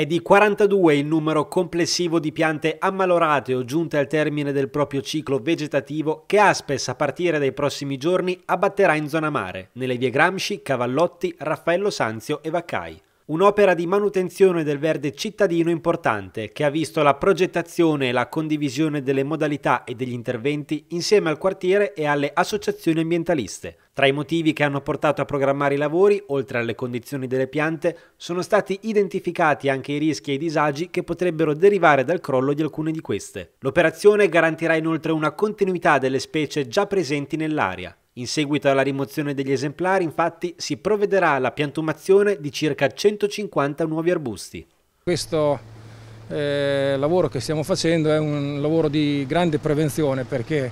È di 42 il numero complessivo di piante ammalorate o giunte al termine del proprio ciclo vegetativo che Aspes a partire dai prossimi giorni abbatterà in zona mare, nelle vie Gramsci, Cavallotti, Raffaello Sanzio e Vaccai un'opera di manutenzione del verde cittadino importante che ha visto la progettazione e la condivisione delle modalità e degli interventi insieme al quartiere e alle associazioni ambientaliste. Tra i motivi che hanno portato a programmare i lavori, oltre alle condizioni delle piante, sono stati identificati anche i rischi e i disagi che potrebbero derivare dal crollo di alcune di queste. L'operazione garantirà inoltre una continuità delle specie già presenti nell'area. In seguito alla rimozione degli esemplari, infatti, si provvederà alla piantumazione di circa 150 nuovi arbusti. Questo eh, lavoro che stiamo facendo è un lavoro di grande prevenzione perché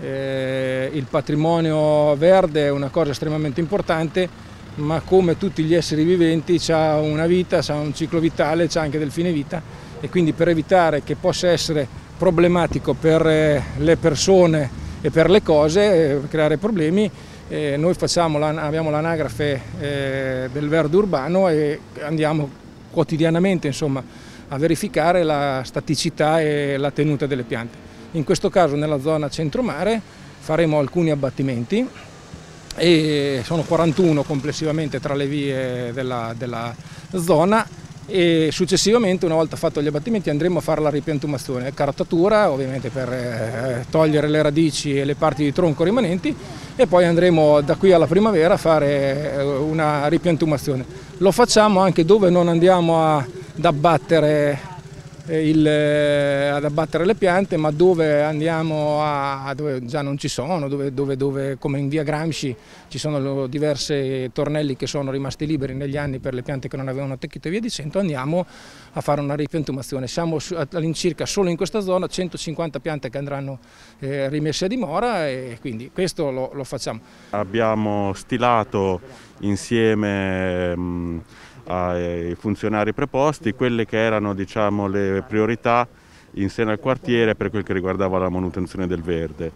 eh, il patrimonio verde è una cosa estremamente importante ma come tutti gli esseri viventi ha una vita, ha un ciclo vitale, ha anche del fine vita e quindi per evitare che possa essere problematico per eh, le persone e per le cose, per eh, creare problemi. Eh, noi facciamo, abbiamo l'anagrafe eh, del verde urbano e andiamo quotidianamente insomma, a verificare la staticità e la tenuta delle piante. In questo caso nella zona centromare faremo alcuni abbattimenti e sono 41 complessivamente tra le vie della, della zona e successivamente una volta fatto gli abbattimenti andremo a fare la ripiantumazione, carottatura ovviamente per eh, togliere le radici e le parti di tronco rimanenti e poi andremo da qui alla primavera a fare eh, una ripiantumazione. Lo facciamo anche dove non andiamo ad abbattere eh, il, eh, ad abbattere le piante, ma dove andiamo a, a dove già non ci sono, dove, dove, dove, come in via Gramsci ci sono diversi tornelli che sono rimasti liberi negli anni per le piante che non avevano attecchito e via dicendo, andiamo a fare una ripiantumazione. Siamo all'incirca solo in questa zona 150 piante che andranno eh, rimesse a dimora e quindi questo lo, lo facciamo. Abbiamo stilato insieme... Mh, mm, ai funzionari preposti quelle che erano diciamo, le priorità in seno al quartiere per quel che riguardava la manutenzione del verde.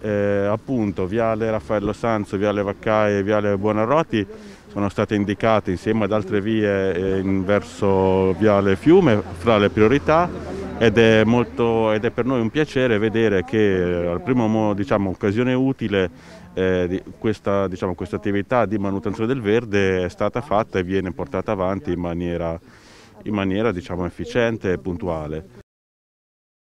Eh, appunto Viale Raffaello Sanzo, Viale Vaccaie e Viale Buonarroti sono state indicate insieme ad altre vie eh, verso Viale Fiume fra le priorità ed è, molto, ed è, per noi un piacere vedere che eh, al primo diciamo, occasione utile eh, questa, diciamo, quest attività di manutenzione del verde è stata fatta e viene portata avanti in maniera, in maniera diciamo, efficiente e puntuale.